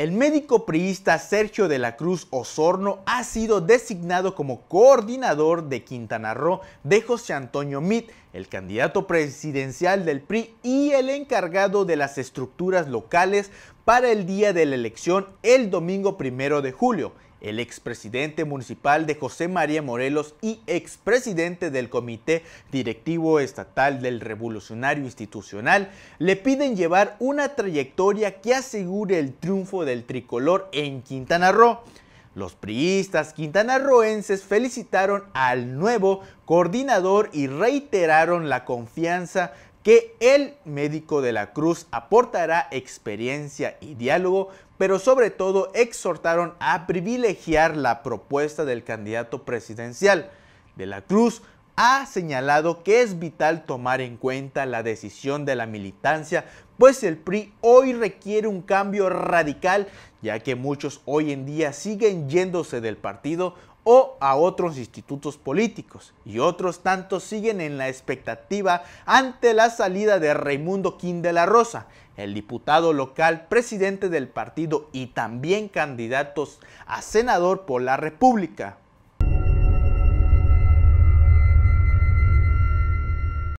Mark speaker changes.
Speaker 1: El médico priista Sergio de la Cruz Osorno ha sido designado como coordinador de Quintana Roo de José Antonio Mit, el candidato presidencial del PRI y el encargado de las estructuras locales para el día de la elección el domingo primero de julio. El expresidente municipal de José María Morelos y expresidente del Comité Directivo Estatal del Revolucionario Institucional le piden llevar una trayectoria que asegure el triunfo del tricolor en Quintana Roo. Los priistas quintanarroenses felicitaron al nuevo coordinador y reiteraron la confianza que el médico de la cruz aportará experiencia y diálogo, pero sobre todo exhortaron a privilegiar la propuesta del candidato presidencial. De la Cruz ha señalado que es vital tomar en cuenta la decisión de la militancia, pues el PRI hoy requiere un cambio radical, ya que muchos hoy en día siguen yéndose del partido o a otros institutos políticos y otros tantos siguen en la expectativa ante la salida de Raimundo Quín de la Rosa, el diputado local, presidente del partido y también candidatos a senador por la República,